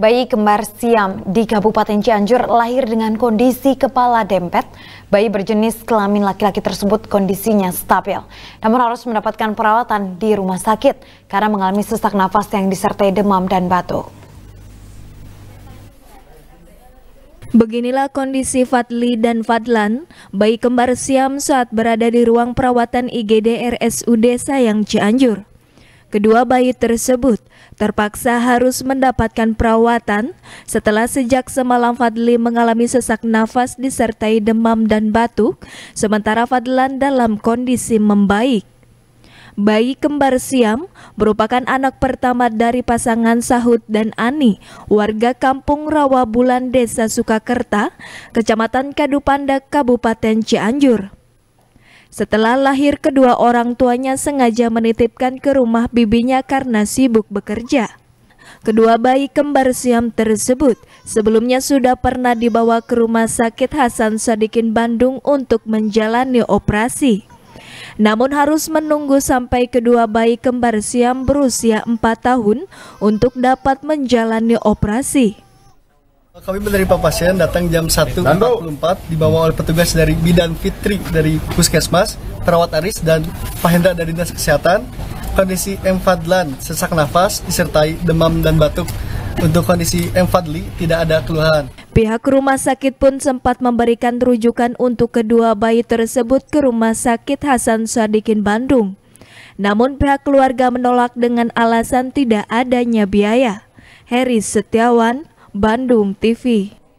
Bayi kembar Siam di Kabupaten Cianjur lahir dengan kondisi kepala dempet. Bayi berjenis kelamin laki-laki tersebut kondisinya stabil. Namun harus mendapatkan perawatan di rumah sakit karena mengalami sesak nafas yang disertai demam dan batuk. Beginilah kondisi Fadli dan Fadlan, bayi kembar Siam saat berada di ruang perawatan IGD RSUD Sayang Cianjur. Kedua bayi tersebut terpaksa harus mendapatkan perawatan setelah sejak semalam Fadli mengalami sesak nafas disertai demam dan batuk, sementara Fadlan dalam kondisi membaik. Bayi kembar Siam merupakan anak pertama dari pasangan Sahut dan Ani, warga kampung Rawa Bulan Desa Sukakerta, Kecamatan Kadupanda, Kabupaten Cianjur. Setelah lahir, kedua orang tuanya sengaja menitipkan ke rumah bibinya karena sibuk bekerja. Kedua bayi kembar siam tersebut sebelumnya sudah pernah dibawa ke rumah sakit Hasan Sadikin Bandung untuk menjalani operasi. Namun harus menunggu sampai kedua bayi kembar siam berusia 4 tahun untuk dapat menjalani operasi. Kami menerima pasien datang jam 1.44 dibawa oleh petugas dari Bidan Fitri dari Puskesmas, perawat Aris dan Pak Hendra dari Dinas Kesehatan. Kondisi M. Fadlan sesak nafas disertai demam dan batuk. Untuk kondisi M. Fadli tidak ada keluhan. Pihak rumah sakit pun sempat memberikan rujukan untuk kedua bayi tersebut ke rumah sakit Hasan Sadikin Bandung. Namun pihak keluarga menolak dengan alasan tidak adanya biaya. Heri Setiawan, Bandung TV.